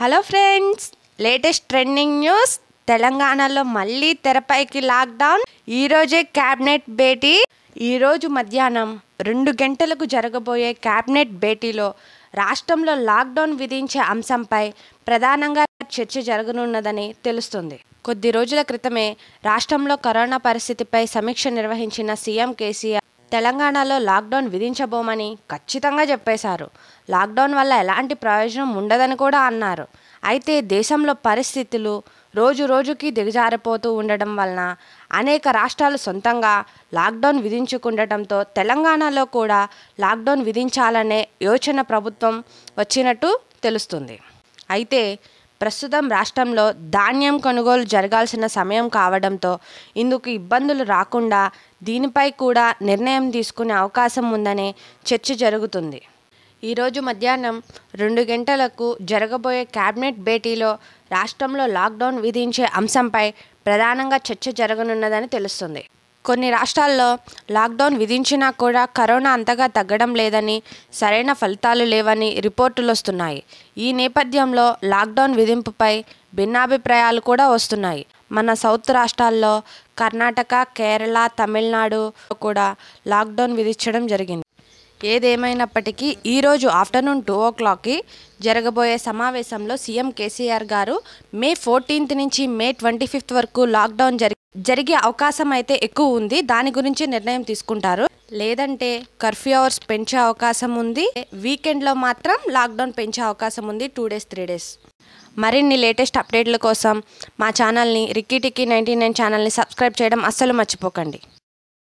hello friends latest trending news తెలంగాణలో మళ్ళీ తెరపైకి లాక్డౌన్ ఈరోజే క్యాబినెట్ భేటీ ఈరోజు మధ్యాహ్నం రెండు గంటలకు జరగబోయే క్యాబినెట్ భేటీలో రాష్ట్రంలో లాక్డౌన్ విధించే అంశంపై ప్రధానంగా చర్చ జరగనున్నదని తెలుస్తుంది కొద్ది రోజుల క్రితమే రాష్ట్రంలో కరోనా పరిస్థితిపై సమీక్ష నిర్వహించిన సీఎం కేసీఆర్ తెలంగాణలో లాక్డౌన్ విధించబోమని ఖచ్చితంగా చెప్పేశారు లాక్డౌన్ వల్ల ఎలాంటి ప్రయోజనం ఉండదని కూడా అన్నారు అయితే దేశంలో పరిస్థితులు రోజు రోజుకి దిగజారిపోతూ ఉండడం వలన అనేక రాష్ట్రాలు సొంతంగా లాక్డౌన్ విధించుకుండటంతో తెలంగాణలో కూడా లాక్డౌన్ విధించాలనే యోచన ప్రభుత్వం వచ్చినట్టు తెలుస్తుంది అయితే ప్రస్తుతం రాష్ట్రంలో ధాన్యం కొనుగోలు జరగాల్సిన సమయం కావడంతో ఇందుకు ఇబ్బందులు రాకుండా దీనిపై కూడా నిర్ణయం తీసుకునే అవకాశం ఉందనే చర్చ జరుగుతుంది ఈరోజు మధ్యాహ్నం రెండు గంటలకు జరగబోయే క్యాబినెట్ భేటీలో రాష్ట్రంలో లాక్డౌన్ విధించే అంశంపై ప్రధానంగా చర్చ జరగనున్నదని తెలుస్తుంది కొన్ని రాష్ట్రాల్లో లాక్డౌన్ విధించినా కూడా కరోనా అంతగా తగ్గడం లేదని సరైన ఫలితాలు లేవని రిపోర్టులు వస్తున్నాయి ఈ నేపథ్యంలో లాక్డౌన్ విధింపుపై భిన్నాభిప్రాయాలు కూడా వస్తున్నాయి మన సౌత్ రాష్ట్రాల్లో కర్ణాటక కేరళ తమిళనాడు కూడా లాక్డౌన్ విధించడం జరిగింది ఏదేమైనప్పటికీ ఈరోజు ఆఫ్టర్నూన్ టూ ఓ క్లాక్కి జరగబోయే సమావేశంలో సీఎం కేసీఆర్ గారు మే ఫోర్టీన్త్ నుంచి మే ట్వంటీ ఫిఫ్త్ వరకు లాక్డౌన్ జరి జరిగే అవకాశం అయితే ఎక్కువ ఉంది దాని గురించి నిర్ణయం తీసుకుంటారు లేదంటే కర్ఫ్యూ అవర్స్ పెంచే అవకాశం ఉంది వీకెండ్లో మాత్రం లాక్డౌన్ పెంచే అవకాశం ఉంది టూ డేస్ త్రీ డేస్ మరిన్ని లేటెస్ట్ అప్డేట్ల కోసం మా ఛానల్ని రిక్కీ టిక్కీ నైంటీ నైన్ ఛానల్ని సబ్స్క్రైబ్ చేయడం అస్సలు మర్చిపోకండి